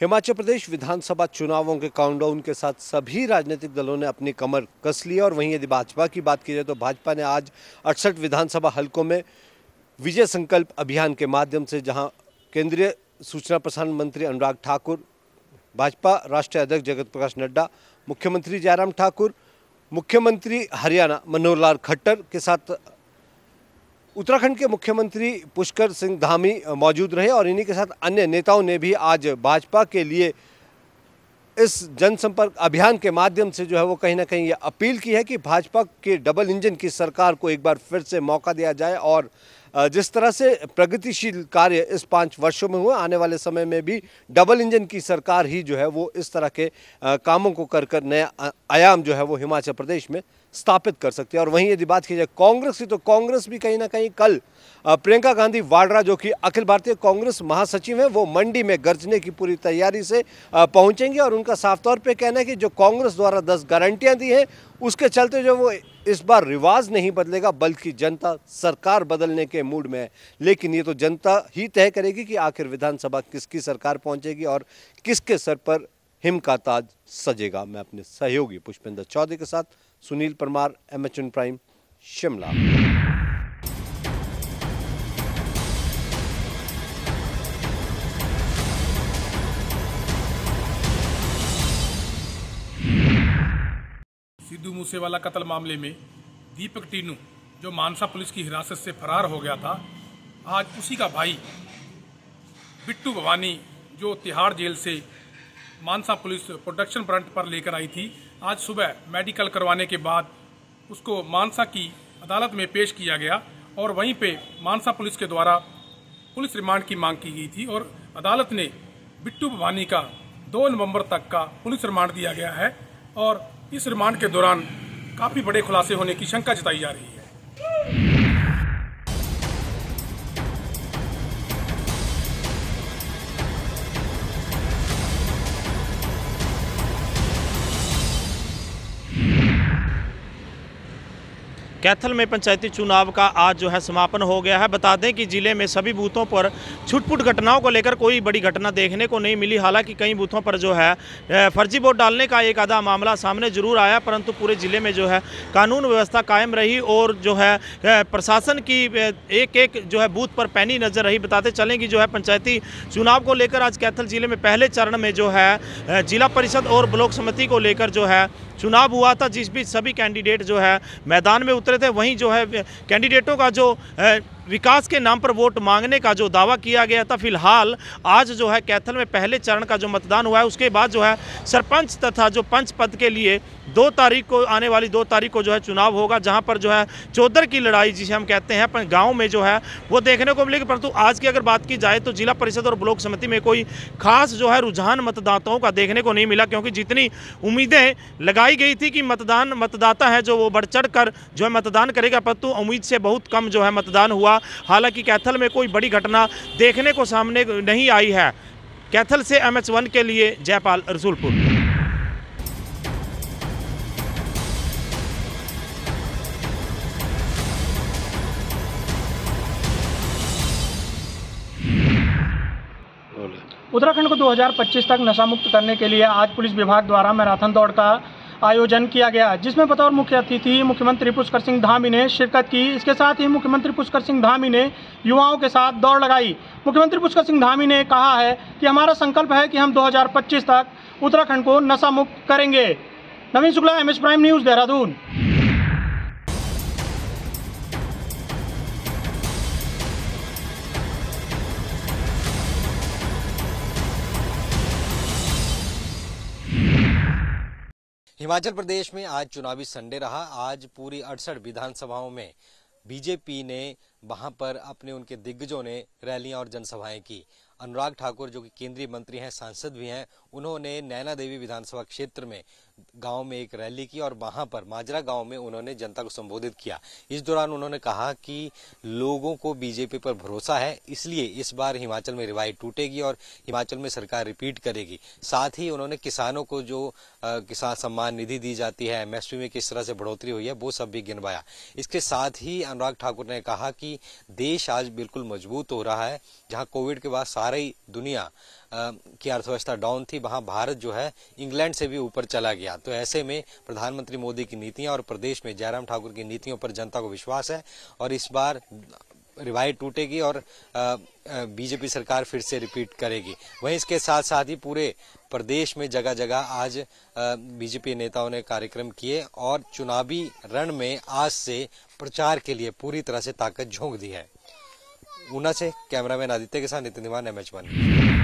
हिमाचल प्रदेश विधानसभा चुनावों के काउंटडाउन के साथ सभी राजनीतिक दलों ने अपनी कमर कस ली और वहीं यदि भाजपा की बात की जाए तो भाजपा ने आज अड़सठ विधानसभा हलकों में विजय संकल्प अभियान के माध्यम से जहां केंद्रीय सूचना प्रसारण मंत्री अनुराग ठाकुर भाजपा राष्ट्रीय अध्यक्ष जगत प्रकाश नड्डा मुख्यमंत्री जयराम ठाकुर मुख्यमंत्री हरियाणा मनोहर लाल खट्टर के साथ उत्तराखंड के मुख्यमंत्री पुष्कर सिंह धामी मौजूद रहे और इन्हीं के साथ अन्य नेताओं ने भी आज भाजपा के लिए इस जनसंपर्क अभियान के माध्यम से जो है वो कहीं ना कहीं ये अपील की है कि भाजपा के डबल इंजन की सरकार को एक बार फिर से मौका दिया जाए और जिस तरह से प्रगतिशील कार्य इस पाँच वर्षों में हुए आने वाले समय में भी डबल इंजन की सरकार ही जो है वो इस तरह के कामों को कर कर नया आयाम जो है वो हिमाचल प्रदेश में स्थापित कर सकती है और वहीं यदि बात की जाए कांग्रेस की तो कांग्रेस भी कहीं ना कहीं कल प्रियंका गांधी वाड्रा जो कि अखिल भारतीय कांग्रेस महासचिव हैं वो मंडी में गरजने की पूरी तैयारी से पहुंचेंगे और उनका साफ तौर पे कहना है कि जो कांग्रेस द्वारा दस गारंटियां दी हैं उसके चलते जो वो इस बार रिवाज नहीं बदलेगा बल्कि जनता सरकार बदलने के मूड में है लेकिन ये तो जनता ही तय करेगी कि आखिर विधानसभा किसकी सरकार पहुंचेगी और किसके सर पर हिम का ताज सजेगा मैं अपने सहयोगी पुष्पेंद्र चौधरी के साथ सुनील परमार एम प्राइम शिमला सिद्धू मूसेवाला कत्ल मामले में दीपक टीनू जो मानसा पुलिस की हिरासत से फरार हो गया था आज उसी का भाई बिट्टू भवानी जो तिहाड़ जेल से मानसा पुलिस प्रोडक्शन फ्रंट पर लेकर आई थी आज सुबह मेडिकल करवाने के बाद उसको मानसा की अदालत में पेश किया गया और वहीं पे मानसा पुलिस के द्वारा पुलिस रिमांड की मांग की गई थी और अदालत ने बिट्टू भवानी का 2 नवंबर तक का पुलिस रिमांड दिया गया है और इस रिमांड के दौरान काफ़ी बड़े खुलासे होने की शंका जताई जा रही है कैथल में पंचायती चुनाव का आज जो है समापन हो गया है बता दें कि जिले में सभी बूथों पर छुटपुट घटनाओं को लेकर कोई बड़ी घटना देखने को नहीं मिली हालांकि कई बूथों पर जो है फर्जी वोट डालने का एक आधा मामला सामने जरूर आया परंतु पूरे ज़िले में जो है कानून व्यवस्था कायम रही और जो है प्रशासन की एक एक जो है बूथ पर पैनी नजर रही बताते चलें कि जो है पंचायती चुनाव को लेकर आज कैथल ज़िले में पहले चरण में जो है जिला परिषद और ब्लॉक समिति को लेकर जो है चुनाव हुआ था जिस बीच सभी कैंडिडेट जो है मैदान में उतरे थे वहीं जो है कैंडिडेटों का जो विकास के नाम पर वोट मांगने का जो दावा किया गया था फिलहाल आज जो है कैथल में पहले चरण का जो मतदान हुआ है उसके बाद जो है सरपंच तथा जो पंच पद के लिए दो तारीख को आने वाली दो तारीख को जो है चुनाव होगा जहां पर जो है चौधर की लड़ाई जिसे हम कहते हैं अपने गाँव में जो है वो देखने को मिलेगी परंतु आज की अगर बात की जाए तो जिला परिषद और ब्लॉक समिति में कोई खास जो है रुझान मतदाताओं का देखने को नहीं मिला क्योंकि जितनी उम्मीदें लगाई गई थी कि मतदान मतदाता है जो वो बढ़ चढ़ कर जो है मतदान करेगा परंतु उम्मीद से बहुत कम जो है मतदान हुआ हुआ हालांकि कैथल में कोई बड़ी घटना देखने को सामने नहीं आई है कैथल से एम एच वन के लिए जयपाल रसूलपुर उत्तराखंड को 2025 तक नशा मुक्त करने के लिए आज पुलिस विभाग द्वारा मैराथन दौड़ का आयोजन किया गया जिसमें बतौर मुख्य अतिथि मुख्यमंत्री पुष्कर सिंह धामी ने शिरकत की इसके साथ ही मुख्यमंत्री पुष्कर सिंह धामी ने युवाओं के साथ दौड़ लगाई मुख्यमंत्री पुष्कर सिंह धामी ने कहा है कि हमारा संकल्प है कि हम 2025 तक उत्तराखंड को नशा मुक्त करेंगे Naveen Shukla M Prime news Dehradun Himachal Pradesh में आज चुनावी संडे रहा आज पूरी अड़सठ विधानसभाओं में बीजेपी ने वहां पर अपने उनके दिग्गजों ने रैलियां और जनसभाएं की अनुराग ठाकुर जो कि केंद्रीय मंत्री हैं सांसद भी हैं उन्होंने नैना देवी विधानसभा क्षेत्र में गांव में एक रैली की और वहां पर माजरा गांव में उन्होंने जनता को संबोधित किया इस दौरान उन्होंने कहा कि लोगों को बीजेपी पर भरोसा है इसलिए इस बार हिमाचल में रिवाइव टूटेगी और हिमाचल में सरकार रिपीट करेगी साथ ही उन्होंने किसानों को जो किसान सम्मान निधि दी जाती है एमएसपी में किस तरह से बढ़ोतरी हुई है वो सब भी गिनवाया इसके साथ ही अनुराग ठाकुर ने कहा कि देश आज बिल्कुल मजबूत हो रहा है जहाँ कोविड के बाद सारी दुनिया की अर्थव्यवस्था डाउन थी वहां भारत जो है इंग्लैंड से भी ऊपर चला गया तो ऐसे में प्रधानमंत्री मोदी की नीतियां और प्रदेश में जयराम ठाकुर की नीतियों पर जनता को विश्वास है और इस बार रिवाइव टूटेगी और बीजेपी सरकार फिर से रिपीट करेगी वहीं इसके साथ साथ ही पूरे प्रदेश में जगह जगह आज बीजेपी नेताओं ने कार्यक्रम किए और चुनावी रण में आज से प्रचार के लिए पूरी तरह से ताकत झोंक दी है ऊना से कैमरामैन आदित्य के साथ Nitin Dhiman M H one